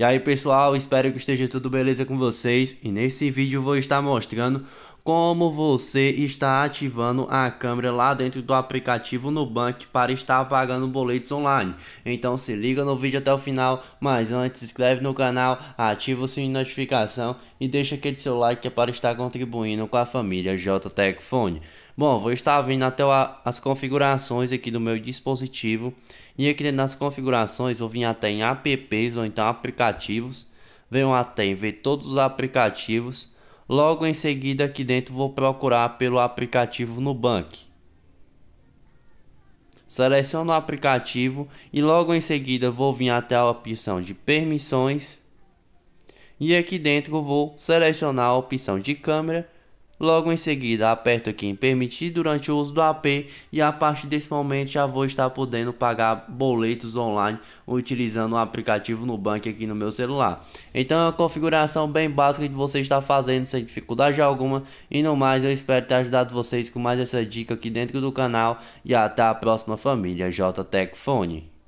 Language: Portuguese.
E aí pessoal, espero que esteja tudo beleza com vocês e nesse vídeo vou estar mostrando como você está ativando a câmera lá dentro do aplicativo Nubank para estar pagando boletos online. Então se liga no vídeo até o final, mas antes se inscreve no canal, ativa o sininho de notificação e deixa aquele seu like é para estar contribuindo com a família JTEC Phone. Bom, vou estar vindo até as configurações aqui do meu dispositivo e aqui dentro das configurações eu vim até em apps ou então aplicativos, venho até em ver todos os aplicativos Logo em seguida aqui dentro vou procurar pelo aplicativo Nubank. Seleciono o aplicativo e logo em seguida vou vir até a opção de permissões. E aqui dentro vou selecionar a opção de câmera Logo em seguida, aperto aqui em permitir durante o uso do AP e a partir desse momento já vou estar podendo pagar boletos online utilizando o aplicativo banco aqui no meu celular. Então é uma configuração bem básica que você está fazendo sem dificuldade alguma e no mais eu espero ter ajudado vocês com mais essa dica aqui dentro do canal e até a próxima família JTechfone.